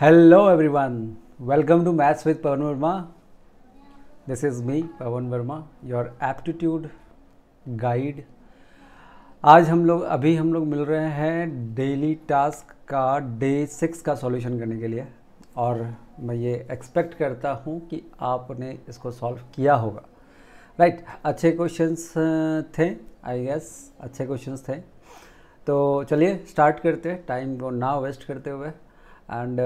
Hello everyone welcome to maths with Pawan Verma this is me Pawan Verma your aptitude guide आज हम लोग अभी हम लोग मिल रहे हैं डेली टास्क का डे सिक्स का सॉल्यूशन करने के लिए और मैं ये एक्सपेक्ट करता हूँ कि आपने इसको सॉल्व किया होगा राइट right, अच्छे क्वेश्चंस थे आई गेस अच्छे क्वेश्चंस थे तो चलिए स्टार्ट करते हैं टाइम को ना वेस्ट करते हुए एंड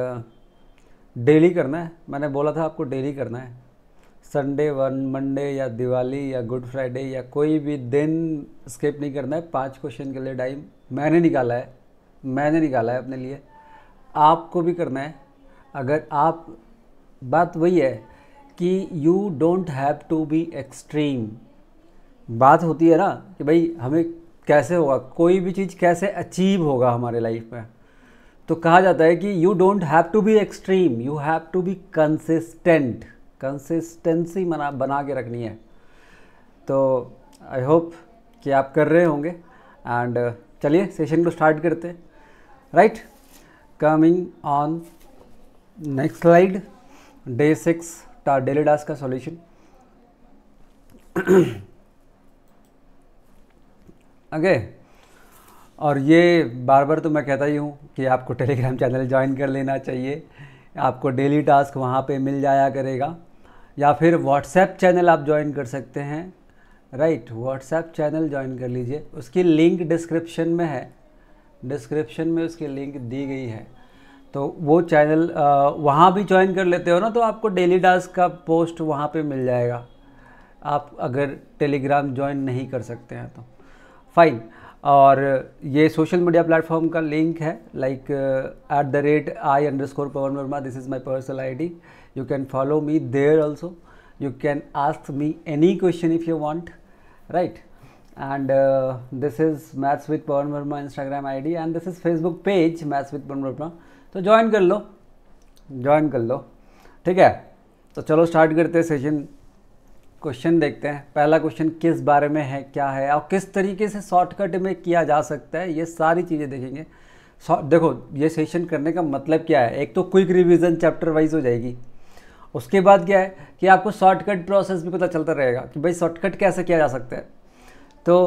डेली uh, करना है मैंने बोला था आपको डेली करना है संडे वन मंडे या दिवाली या गुड फ्राइडे या कोई भी दिन स्किप नहीं करना है पांच क्वेश्चन के लिए टाइम मैंने निकाला है मैंने निकाला है अपने लिए आपको भी करना है अगर आप बात वही है कि you don't have to be extreme बात होती है ना कि भाई हमें कैसे होगा कोई भी चीज़ कैसे अचीव होगा हमारे लाइफ में तो कहा जाता है कि you don't have to be extreme you have to be consistent consistency मना बना के रखनी है तो आई होप कि आप कर रहे होंगे एंड uh, चलिए सेशन को स्टार्ट करते हैं right coming on next slide day six daily task का सॉल्यूशन ओके और ये बार बार तो मैं कहता ही हूँ कि आपको टेलीग्राम चैनल ज्वाइन कर लेना चाहिए आपको डेली टास्क वहाँ पे मिल जाया करेगा या फिर व्हाट्सएप चैनल आप ज्वाइन कर सकते हैं राइट व्हाट्सएप चैनल ज्वाइन कर लीजिए उसकी लिंक डिस्क्रिप्शन में है डिस्क्रिप्शन में उसकी लिंक दी गई है तो वो चैनल वहाँ भी ज्वाइन कर लेते हो ना तो आपको डेली टास्क का पोस्ट वहाँ पे मिल जाएगा आप अगर टेलीग्राम ज्वाइन नहीं कर सकते हैं तो फाइन और ये सोशल मीडिया प्लेटफॉर्म का लिंक है like at the rate I under Pawan Verma this is my personal I D you can follow me there also you can ask me any question if you want right and this is maths with Pawan Verma Instagram I D and this is Facebook page maths with Pawan Verma तो join कर लो join कर लो ठीक है तो चलो start करते हैं session question देखते हैं पहला क्वेश्चन किस बारे में है क्या है और किस तरीके से शॉर्टकट में किया जा सकता है ये सारी चीज़ें देखेंगे देखो ये सेशन करने का मतलब क्या है एक तो क्विक रिवीजन चैप्टर वाइज हो जाएगी उसके बाद क्या है कि आपको शॉर्टकट प्रोसेस भी पता चलता रहेगा कि भाई शॉर्टकट कैसे किया जा सकता है तो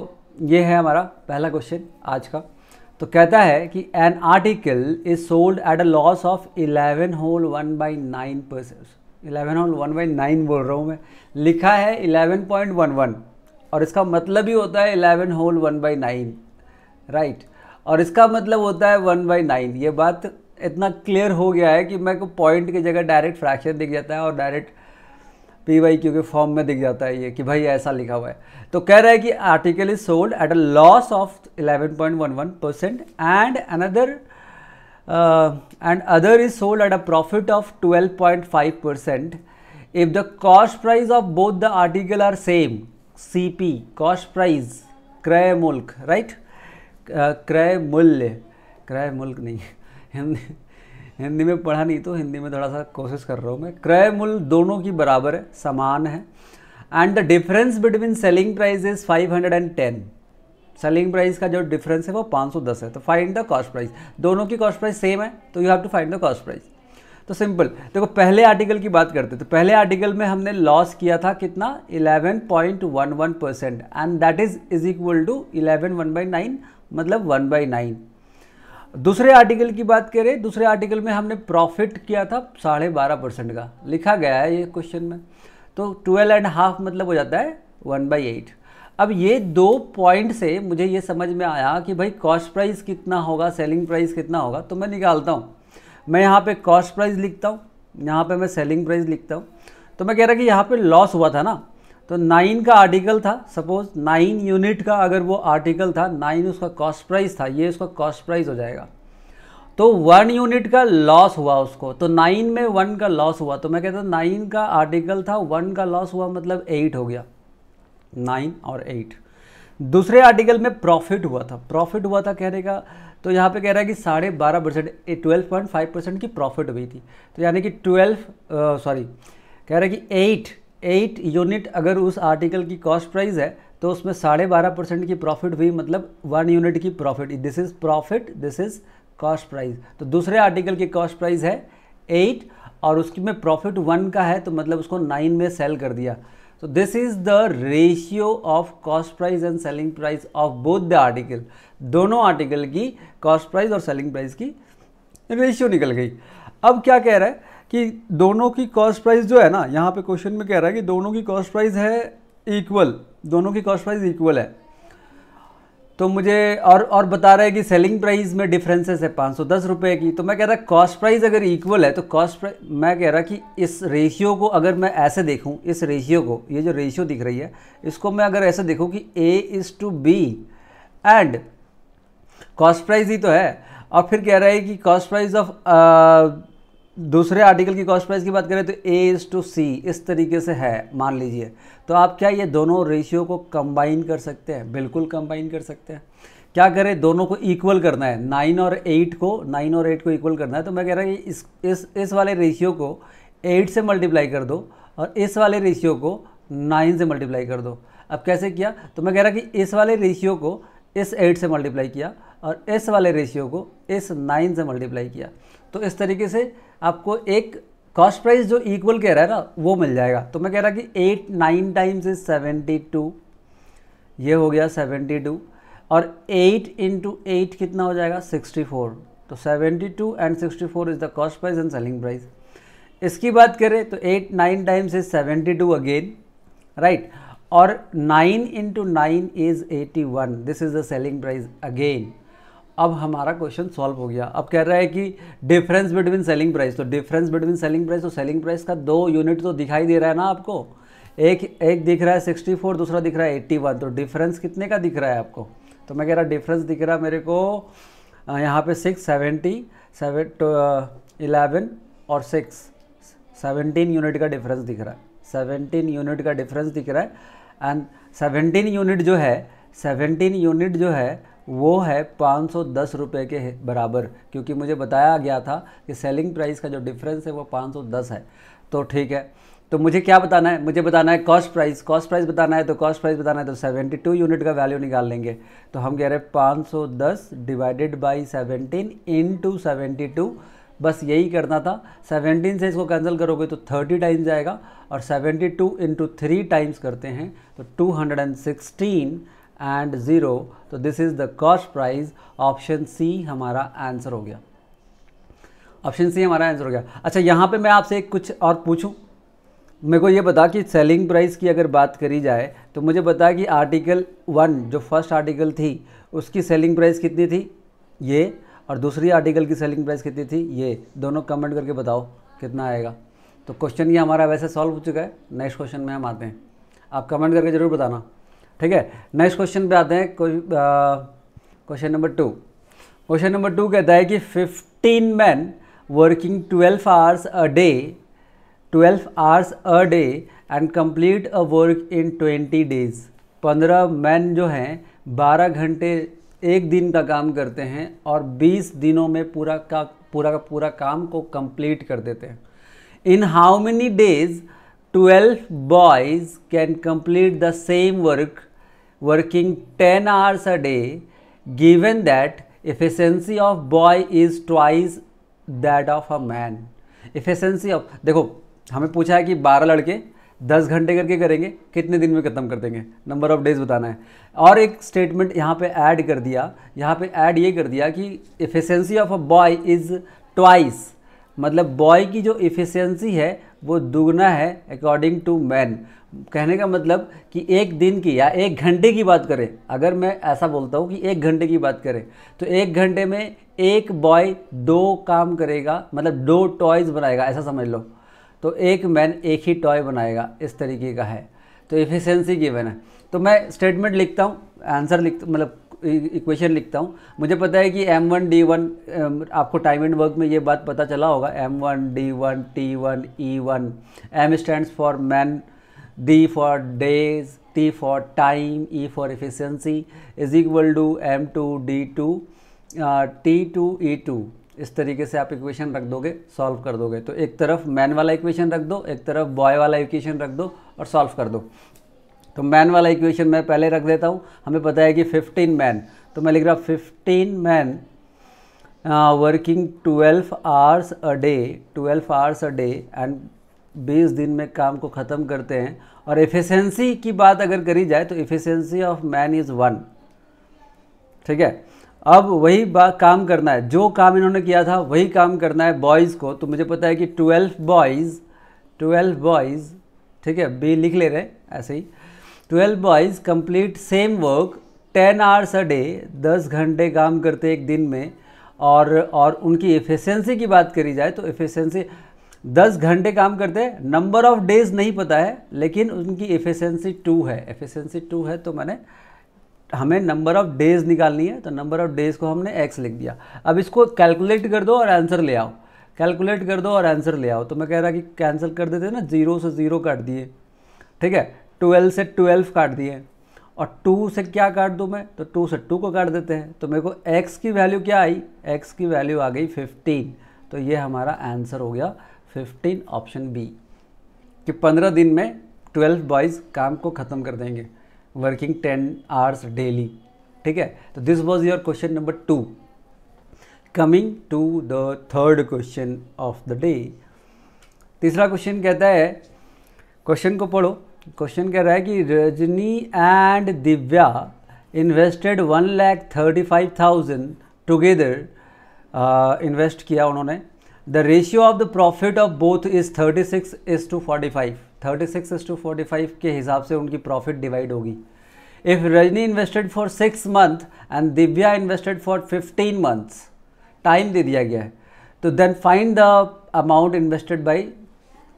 ये है हमारा पहला क्वेश्चन आज का तो कहता है कि an article is sold at a loss of eleven whole one by nine percent eleven और वन बाई नाइन बोल रहा हूँ मैं लिखा है इलेवन पॉइंट वन वन और इसका मतलब ही होता है eleven whole one by nine right और इसका मतलब होता है वन बाई नाइन ये बात इतना क्लियर हो गया है कि मेरे को पॉइंट की जगह डायरेक्ट फ्रैक्शन दिख जाता है और डायरेक्ट पी वाई क्यू के फॉर्म में दिख जाता है ये कि भाई ऐसा लिखा हुआ है तो कह रहा है कि article is sold at a loss of eleven point one one percent and another uh, and other is sold at a profit of 12.5 percent if the cost price of both the article are same cp cost price क्रय मुल्क right क्रय मूल्य क्रय मुल्क नहीं हिंदी हिंदी में पढ़ा नहीं तो हिंदी में थोड़ा सा कोशिश कर रहा हूँ मैं क्रय मूल्य दोनों की बराबर है समान है and the difference between selling price is five hundred and ten selling price का जो डिफरेंस है वो 510 है तो फाइंड द कॉस्ट प्राइस दोनों की कॉस्ट प्राइस सेम है तो you have to find the cost price तो सिंपल देखो पहले आर्टिकल की बात करते तो पहले आर्टिकल में हमने लॉस किया था कितना 11.11 percent and that is is equal to 11 one by nine मतलब वन बाई नाइन दूसरे आर्टिकल की बात करें दूसरे आर्टिकल में हमने प्रॉफिट किया था साढ़े बारह परसेंट का लिखा गया है ये क्वेश्चन में तो ट्वेल्व एंड हाफ मतलब हो जाता है वन बाई एट अब ये दो पॉइंट से मुझे ये समझ में आया कि भाई कॉस्ट प्राइस कितना होगा सेलिंग प्राइस कितना होगा तो मैं निकालता हूँ मैं यहाँ पे कॉस्ट प्राइस लिखता हूँ यहाँ पे मैं सेलिंग प्राइस लिखता हूँ तो मैं कह रहा कि यहाँ पे लॉस हुआ था ना तो नाइन का आर्टिकल था सपोज नाइन यूनिट का अगर वो आर्टिकल था नाइन उसका कॉस्ट प्राइस था ये उसका कॉस्ट प्राइस हो जाएगा तो वन यूनिट का लॉस हुआ उसको तो नाइन में वन का लॉस हुआ तो मैं कहता नाइन का आर्टिकल था वन का लॉस हुआ मतलब एट हो गया नाइन और एट दूसरे आर्टिकल में प्रॉफिट हुआ था प्रॉफिट हुआ था कहने का तो यहाँ पे कह रहा है कि साढ़े बारह percent twelve point five percent की प्रॉफिट हुई थी तो यानी कि ट्वेल्व सॉरी कह रहा है कि एट एट यूनिट अगर उस आर्टिकल की कॉस्ट प्राइस है तो उसमें साढ़े बारह परसेंट की प्रॉफिट हुई मतलब वन यूनिट की profit this is profit this is cost price तो दूसरे आर्टिकल की कॉस्ट प्राइस है एट और उसकी में प्रॉफिट वन का है तो मतलब उसको नाइन में सेल कर दिया So this is the ratio of cost price and selling price of both the article. दोनों आर्टिकल की कॉस्ट प्राइस और सेलिंग प्राइस की रेशियो निकल गई अब क्या कह रहा है कि दोनों की कॉस्ट प्राइस जो है ना यहाँ पे क्वेश्चन में कह रहा है कि दोनों की कॉस्ट प्राइस है इक्वल दोनों की कॉस्ट प्राइस इक्वल है तो मुझे और और बता रहा है कि सेलिंग प्राइस में डिफरेंसेस है पाँच सौ दस रुपये की तो मैं कह रहा कॉस्ट प्राइस अगर इक्वल है तो कॉस्ट प्राइस मैं कह रहा कि इस रेशियो को अगर मैं ऐसे देखूं इस रेशियो को ये जो रेशियो दिख रही है इसको मैं अगर ऐसे देखूं कि A is to B and cost price ही तो है और फिर कह रहा है कि कॉस्ट प्राइज ऑफ दूसरे आर्टिकल की कॉस्ट प्राइस की बात करें तो ए इज़ टू सी इस तरीके से है मान लीजिए तो आप क्या ये दोनों रेशियो को कंबाइन कर सकते हैं बिल्कुल कंबाइन कर सकते हैं क्या करें दोनों को इक्वल करना है नाइन और एट को नाइन और एट को इक्वल करना है तो मैं कह रहा हूँ इस इस इस वाले रेशियो को एट से मल्टीप्लाई कर दो और इस वाले रेशियो को नाइन से मल्टीप्लाई कर दो अब कैसे किया तो मैं कह रहा कि इस वाले रेशियो को इस एट से मल्टीप्लाई किया और इस वाले रेशियो को इस नाइन से मल्टीप्लाई किया तो इस तरीके से आपको एक कॉस्ट प्राइस जो इक्वल कह रहा है ना वो मिल जाएगा तो मैं कह रहा कि eight nine times is seventy two ये हो गया सेवेंटी टू और एट इंटू एट कितना हो जाएगा सिक्सटी फोर तो seventy two and sixty four is the cost price and selling price इसकी बात करें तो eight nine times is seventy two again right और nine into nine is eighty one this is the selling price again अब हमारा question solve हो गया अब कह रहा है कि डिफरेंस बिटवीन सेलिंग प्राइस तो डिफरेंस बिटवीन सेलिंग प्राइस तो सेलिंग प्राइस का दो यूनिट तो दिखाई दे रहा है ना आपको एक एक दिख रहा है 64 दूसरा दिख रहा है 81 तो डिफरेंस कितने का दिख रहा है आपको तो मैं कह रहा डिफरेंस तो, दिख रहा है मेरे को यहाँ पे सिक्स सेवेंटी सेवन इलेवन और सिक्स सेवनटीन यूनिट का डिफरेंस दिख रहा है सेवनटीन यूनिट का डिफरेंस दिख रहा है एंड सेवनटीन यूनिट जो है सेवनटीन यूनिट जो है वो है पाँच सौ दस रुपये के बराबर क्योंकि मुझे बताया गया था कि सेलिंग प्राइस का जो डिफरेंस है वो पाँच सौ दस है तो ठीक है तो मुझे क्या बताना है मुझे बताना है कॉस्ट प्राइस कॉस्ट प्राइस बताना है तो कॉस्ट प्राइस बताना है तो 72 यूनिट का वैल्यू निकाल लेंगे तो हम कह रहे हैं 510 डिवाइडेड बाय 17 इनटू 72 बस यही करना था 17 से इसको कैंसिल करोगे तो 30 टाइम्स आएगा और 72 इंटू थ्री टाइम्स करते हैं तो 216 एंड ज़ीरो तो this is the cost price option C हमारा आंसर हो गया ऑप्शन सी हमारा आंसर हो गया अच्छा यहाँ पे मैं आपसे कुछ और पूछूँ मेरे को ये बता कि सेलिंग प्राइस की अगर बात करी जाए तो मुझे बता कि आर्टिकल वन जो फर्स्ट आर्टिकल थी उसकी सेलिंग प्राइस कितनी थी ये और दूसरी आर्टिकल की सेलिंग प्राइस कितनी थी ये दोनों कमेंट करके बताओ कितना आएगा तो क्वेश्चन ये हमारा वैसे सॉल्व हो चुका है नेक्स्ट क्वेश्चन में हम आते हैं आप कमेंट करके ज़रूर बताना ठीक है नेक्स्ट क्वेश्चन पे आते हैं question number two question number two कहता है कि fifteen man working twelve hours a day twelve hours a day and complete a work in twenty days पंद्रह मैन जो हैं बारह घंटे एक दिन का काम करते हैं और 20 दिनों में पूरा का पूरा का पूरा काम को कंप्लीट कर देते हैं in how many days twelve boys can complete the same work working ten hours a day given that efficiency of boy is twice that of a man efficiency of देखो हमें पूछा है कि बारह लड़के दस घंटे करके करेंगे कितने दिन में ख़त्म कर देंगे नंबर ऑफ डेज बताना है और एक स्टेटमेंट यहाँ पे ऐड कर दिया यहाँ पे ऐड ये कर दिया कि efficiency of a boy is twice मतलब बॉय की जो इफिशेंसी है वो दुगना है अकॉर्डिंग टू मैन कहने का मतलब कि एक दिन की या एक घंटे की बात करें अगर मैं ऐसा बोलता हूँ कि एक घंटे की बात करें तो एक घंटे में एक बॉय दो काम करेगा मतलब दो टॉयज़ बनाएगा ऐसा समझ लो तो एक मैन एक ही टॉय बनाएगा इस तरीके का है तो इफिशेंसी गिवन है तो मैं स्टेटमेंट लिखता हूँ आंसर लिख मतलब इक्वेशन लिखता हूँ मुझे पता है कि एम वन डी वन आपको टाइम एंड वर्क में ये बात पता चला होगा M one D one T one E one M stand for man D for days T for time E for efficiency is equal to M two D two T two E two इस तरीके से आप equation रख दोगे solve कर दोगे तो एक तरफ मैन वाला इक्वेशन रख दो एक तरफ बॉय वाला इक्वेशन रख दो और सॉल्व कर दो तो मैन वाला इक्वेशन मैं पहले रख देता हूँ हमें पता है कि फिफ्टीन मैन तो मैं लिख रहा हूँ fifteen man working twelve hours a day twelve hours a day and बीस दिन में काम को ख़त्म करते हैं और एफिशिएंसी की बात अगर करी जाए तो efficiency of man is one ठीक है अब वही काम करना है जो काम इन्होंने किया था वही काम करना है बॉयज़ को तो मुझे पता है कि ट्वेल्व बॉयज़ ट्वेल्व बॉयज़ ठीक है बी लिख ले रहे हैं ऐसे ही twelve boys complete same work ten hours a day दस घंटे काम करते एक दिन में और और उनकी एफिशिएंसी की बात करी जाए तो एफिशिएंसी दस घंटे काम करते हैं नंबर ऑफ डेज नहीं पता है लेकिन उनकी एफिशिएंसी टू है एफिशिएंसी टू है तो मैंने हमें नंबर ऑफ डेज निकालनी है तो नंबर ऑफ डेज को हमने एक्स लिख दिया अब इसको कैलकुलेट कर दो और आंसर ले आओ कैलकुलेट कर दो और आंसर ले आओ तो मैं कह रहा कि कैंसिल कर देते ना जीरो से ज़ीरो काट दिए ठीक है ट्वेल्व से ट्वेल्व काट दिए और टू से क्या काट दूँ मैं तो टू से टू को काट देते हैं तो मेरे को एक्स की वैल्यू क्या आई एक्स की वैल्यू आ गई फिफ्टीन तो ये हमारा आंसर हो गया फिफ्टीन ऑप्शन बी कि पंद्रह दिन में ट्वेल्व बॉयज़ काम को ख़त्म कर देंगे वर्किंग टेन आवर्स डेली ठीक है तो this was your question number two coming to the third question of the day तीसरा क्वेश्चन कहता है क्वेश्चन को पढ़ो क्वेश्चन कह रहा है कि Rajni and Divya invested one lakh thirty five thousand together invest किया उन्होंने the ratio of the profit of both is thirty six is to forty five thirty six is to forty five के हिसाब से उनकी प्रॉफिट डिवाइड होगी if Rajni invested for six month and Divya invested for fifteen months time दे दिया गया है तो then find the amount invested by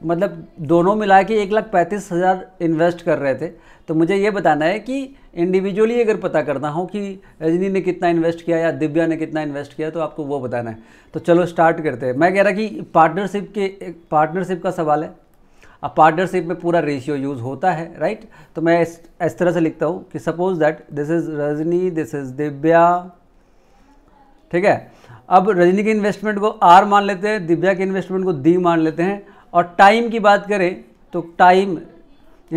मतलब दोनों मिला के एक लाख पैंतीस हज़ार इन्वेस्ट कर रहे थे तो मुझे ये बताना है कि इंडिविजुअली अगर पता करना हो कि रजनी ने कितना इन्वेस्ट किया या दिव्या ने कितना इन्वेस्ट किया तो आपको वो बताना है तो चलो स्टार्ट करते हैं मैं कह रहा कि पार्टनरशिप के एक पार्टनरशिप का सवाल है अब पार्टनरशिप में पूरा रेशियो यूज़ होता है राइट तो मैं इस, इस तरह से लिखता हूँ कि suppose that this is Rajni this is Divya ठीक है अब रजनी के इन्वेस्टमेंट को आर मान लेते हैं दिव्या के इन्वेस्टमेंट को डी मान लेते हैं और टाइम की बात करें तो टाइम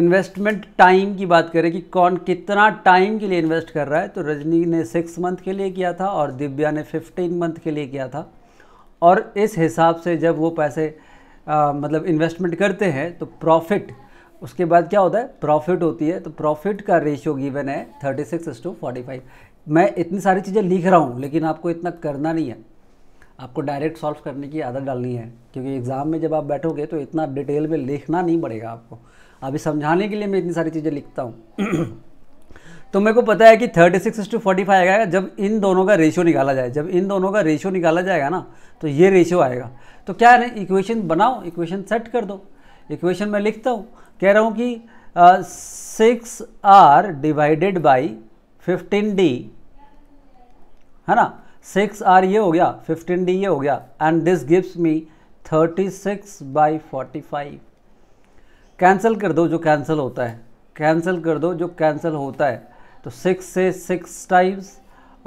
इन्वेस्टमेंट टाइम की बात करें कि कौन कितना टाइम के लिए इन्वेस्ट कर रहा है तो रजनी ने सिक्स मंथ के लिए किया था और दिव्या ने फिफ्टीन मंथ के लिए किया था और इस हिसाब से जब वो पैसे आ, मतलब इन्वेस्टमेंट करते हैं तो प्रॉफिट उसके बाद क्या होता है प्रॉफिट होती है तो प्रॉफिट का रेशियो गिवन है thirty six to forty five मैं इतनी सारी चीज़ें लिख रहा हूँ लेकिन आपको इतना करना नहीं है आपको डायरेक्ट सॉल्व करने की आदत डालनी है क्योंकि एग्ज़ाम में जब आप बैठोगे तो इतना डिटेल में लिखना नहीं पड़ेगा आपको अभी समझाने के लिए मैं इतनी सारी चीज़ें लिखता हूँ तो मेरे को पता है कि thirty six to forty five आएगा जब इन दोनों का रेशियो निकाला जाए जब इन दोनों का रेशियो निकाला जाएगा ना तो ये रेशियो आएगा तो क्या है ना इक्वेशन बनाओ इक्वेशन सेट कर दो इक्वेशन मैं लिखता हूँ कह रहा हूँ कि six R divided by fifteen D है ना सिक्स आर ये हो गया फिफ्टीन डी ये हो गया and this gives me thirty six by forty five cancel कर दो जो कैंसिल होता है कैंसिल कर दो जो कैंसिल होता है तो सिक्स से सिक्स टाइम्स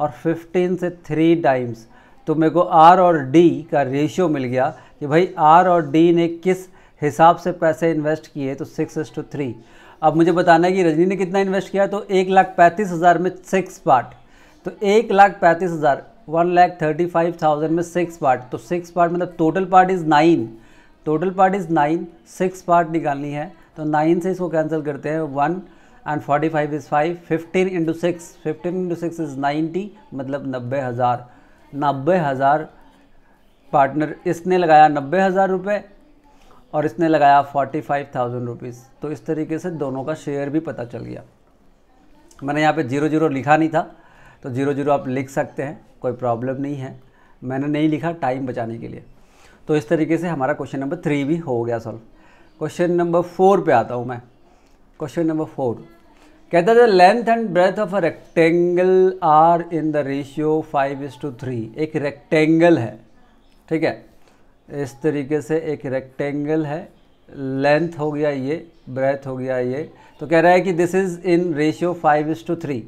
और फिफ्टीन से थ्री टाइम्स तो मेरे को आर और डी का रेशियो मिल गया कि भाई आर और डी ने किस हिसाब से पैसे इन्वेस्ट किए तो सिक्स एस टू थ्री अब मुझे बताना है कि रजनी ने कितना इन्वेस्ट किया तो एक लाख पैंतीस हज़ार में सिक्स पार्ट तो एक लाख पैंतीस हज़ार one lakh thirty five thousand में सिक्स पार्ट तो सिक्स पार्ट मतलब total part is nine total part is nine six part निकालनी है तो नाइन से इसको कैंसिल करते हैं one and forty five is five fifteen into six fifteen into six is ninety मतलब नब्बे हज़ार नब्बे हज़ार पार्टनर इसने लगाया नब्बे हज़ार रुपये और इसने लगाया फोर्टी फाइव थाउजेंड रुपीज़ तो इस तरीके से दोनों का शेयर भी पता चल गया मैंने यहाँ पे जीरो जीरो लिखा नहीं था तो जीरो जीरो आप लिख सकते हैं कोई प्रॉब्लम नहीं है मैंने नहीं लिखा टाइम बचाने के लिए तो इस तरीके से हमारा क्वेश्चन नंबर थ्री भी हो गया सॉल्व क्वेश्चन नंबर फोर पे आता हूँ मैं क्वेश्चन नंबर फोर कहता था length and breadth of a rectangle are in the ratio five is to three एक रेक्टेंगल है ठीक है इस तरीके से एक रेक्टेंगल है लेंथ हो गया ये ब्रेथ हो गया ये तो कह रहा है कि this is in ratio five is to three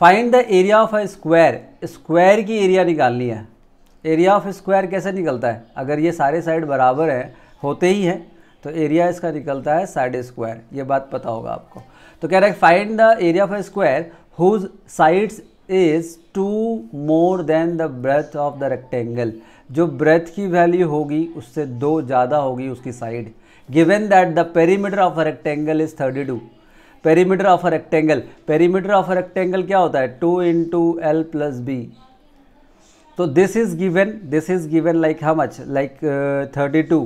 find the area of a square square की एरिया निकालनी है एरिया ऑफ स्क्वायर कैसे निकलता है अगर ये सारे साइड बराबर है होते ही हैं तो एरिया इसका निकलता है साइड स्क्वायर ये बात पता होगा आपको तो कह रहा है find the area of a square whose sides is two more than the breadth of the rectangle जो ब्रेथ की वैल्यू होगी उससे दो ज़्यादा होगी उसकी side given that the perimeter of a rectangle is thirty two perimeter of a rectangle perimeter of a rectangle क्या होता है two into L plus B तो this is given this is given like how much like thirty two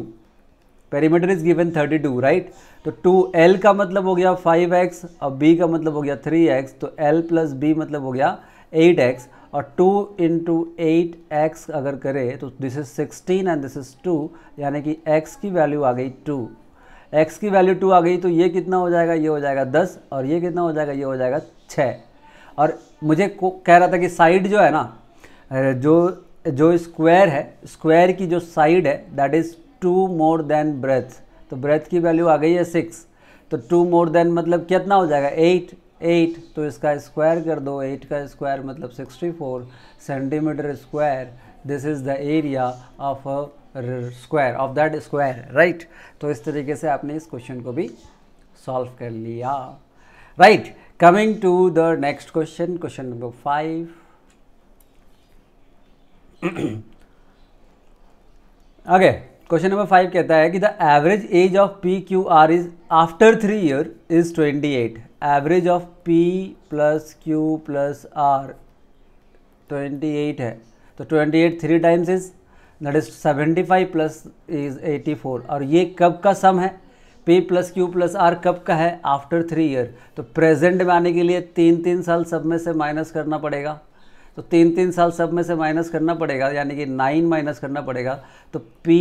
perimeter is given thirty two right तो two L का मतलब हो गया five x और बी का मतलब हो गया थ्री एक्स तो एल प्लस बी मतलब हो गया एट एक्स और टू इंटू एट एक्स अगर करें तो this is sixteen and this is two यानी कि एक्स की वैल्यू आ गई टू एक्स की वैल्यू टू आ गई तो ये कितना हो जाएगा ये हो जाएगा दस और ये कितना हो जाएगा ये हो जाएगा छः और मुझे कह रहा था कि साइड जो है ना जो जो स्क्वायर है स्क्वायर की जो साइड है that is two more than breadth तो ब्रेथ की वैल्यू आ गई है सिक्स तो टू मोर देन मतलब कितना हो जाएगा एट एट तो इसका स्क्वायर कर दो एट का स्क्वायर मतलब sixty four centimetre square this is the area of square of that square right तो इस तरीके से आपने इस क्वेश्चन को भी सॉल्व कर लिया right coming to the next question question number five okay question number five कहता है कि the average age of P Q R is after three year is twenty eight average of P plus Q plus R twenty eight है तो twenty eight three times is that is 75 plus is 84 और ये कब का sum है P plus Q plus R कब का है आफ्टर थ्री ईयर तो प्रेजेंट में आने के लिए तीन तीन साल सब में से माइनस करना पड़ेगा तो तीन तीन साल सब में से माइनस करना पड़ेगा यानी कि नाइन माइनस करना पड़ेगा तो P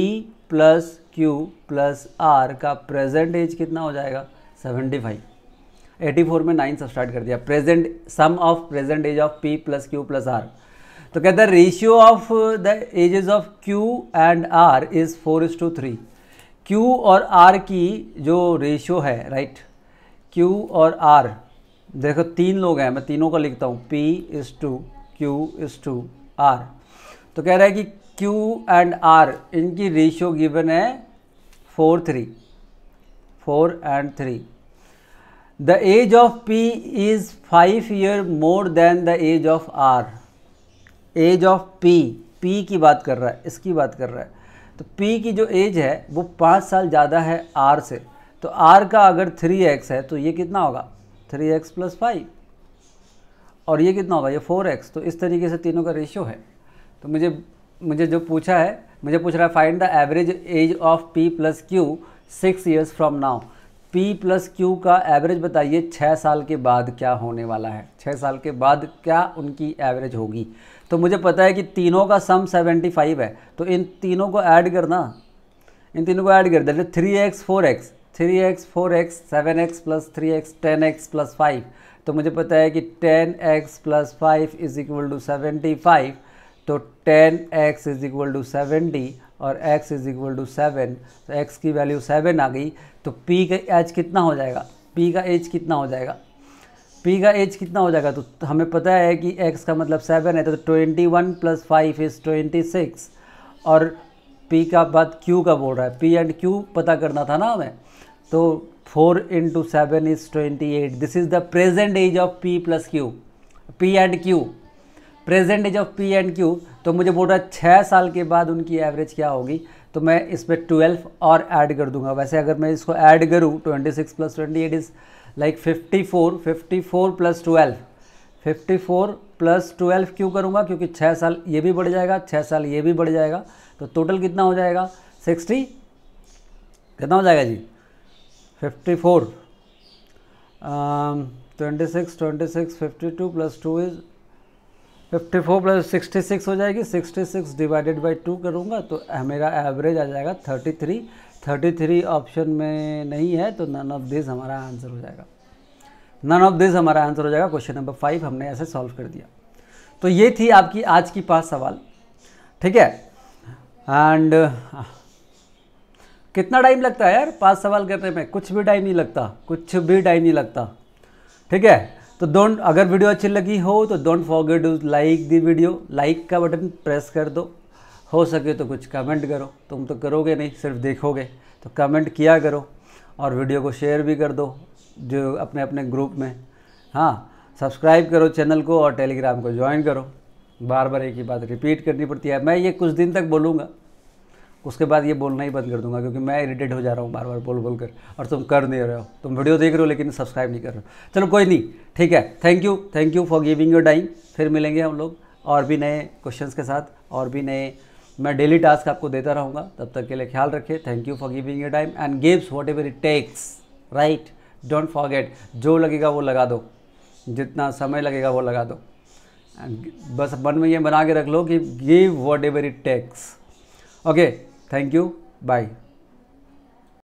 plus Q plus R का प्रेजेंट एज कितना हो जाएगा सेवेंटी फाइव 84 में नाइन सब स्टार्ट कर दिया present sum of present age of P plus Q plus R तो कहता है ratio of the ages of Q and R is four is to three Q और आर की जो रेशियो है राइट क्यू और आर देखो तीन लोग हैं मैं तीनों का लिखता हूँ P is to Q is to R तो कह रहा है कि Q एंड R इनकी रेशियो गिवन है four three four and three the age of P is five year more than the age of R age of P P की बात कर रहा है इसकी बात कर रहा है तो पी की जो एज है वो पाँच साल ज़्यादा है आर से तो आर का अगर थ्री एक्स है तो ये कितना होगा थ्री एक्स प्लस फाइव और ये कितना होगा ये फोर एक्स तो इस तरीके से तीनों का रेशियो है तो मुझे मुझे जो पूछा है मुझे पूछ रहा है find the average age of P plus Q six years from now P plus Q का एवरेज बताइए छः साल के बाद क्या होने वाला है छः साल के बाद क्या उनकी एवरेज होगी तो मुझे पता है कि तीनों का सम 75 है तो इन तीनों को ऐड करना इन तीनों को ऐड कर देते three X four X three X four X seven X plus three X ten X plus five तो मुझे पता है कि ten X plus five is equal to seventy five तो ten X is equal to seventy और x is equal to seven तो x की value seven आ गई तो p का एच कितना हो जाएगा p का एच कितना हो जाएगा पी का एज कितना हो जाएगा तो हमें पता है कि एक्स का मतलब सेवन है तो twenty one plus five is twenty six और पी का बाद क्यू का बोल रहा है पी एंड क्यू पता करना था ना हमें तो four into seven is twenty eight this is the present age of P plus Q P and Q present age of P and Q तो मुझे बोल रहा है छः साल के बाद उनकी एवरेज क्या होगी तो मैं इस पर ट्वेल्व और ऐड कर दूंगा वैसे अगर मैं इसको ऐड करूँ twenty six plus twenty eight is like fifty four fifty four plus twelve fifty four plus twelve क्यों करूँगा क्योंकि छः साल ये भी बढ़ जाएगा छः साल ये भी बढ़ जाएगा तो टोटल कितना हो जाएगा सिक्सटी कितना हो जाएगा जी fifty four twenty six twenty six fifty two plus two is fifty four plus sixty six हो जाएगी sixty six divided by two करूँगा तो मेरा एवरेज आ जाएगा thirty three thirty three option में नहीं है तो नन ऑफ दिस हमारा आंसर हो जाएगा नन ऑफ दिस हमारा आंसर हो जाएगा क्वेश्चन नंबर फाइव हमने ऐसे सॉल्व कर दिया तो ये थी आपकी आज की पाँच सवाल ठीक है एंड कितना टाइम लगता है यार पाँच सवाल करने में कुछ भी टाइम नहीं लगता कुछ भी टाइम नहीं लगता ठीक है तो डोंट अगर वीडियो अच्छी लगी हो तो don't forget to like the video like का बटन प्रेस कर दो हो सके तो कुछ कमेंट करो तुम तो करोगे नहीं सिर्फ देखोगे तो कमेंट किया करो और वीडियो को शेयर भी कर दो जो अपने अपने ग्रुप में हाँ सब्सक्राइब करो चैनल को और टेलीग्राम को ज्वाइन करो बार बार एक ही बात रिपीट करनी पड़ती है मैं ये कुछ दिन तक बोलूँगा उसके बाद ये बोलना ही बंद कर दूंगा क्योंकि मैं इरिटेट हो जा रहा हूँ बार बार बोल बोल कर और तुम कर नहीं रहे हो तुम वीडियो देख रहे हो लेकिन सब्सक्राइब नहीं कर रहे हो चलो कोई नहीं ठीक है thank you thank you for giving your time फिर मिलेंगे हम लोग और भी नए क्वेश्चंस के साथ और भी नए मैं डेली टास्क आपको देता रहूँगा तब तक के लिए ख्याल रखिए thank you for giving a time and gives whatever it takes right don't forget जो लगेगा वो लगा दो जितना समय लगेगा वो लगा दो बस मन में ये बना के रख लो कि give whatever it takes okay thank you bye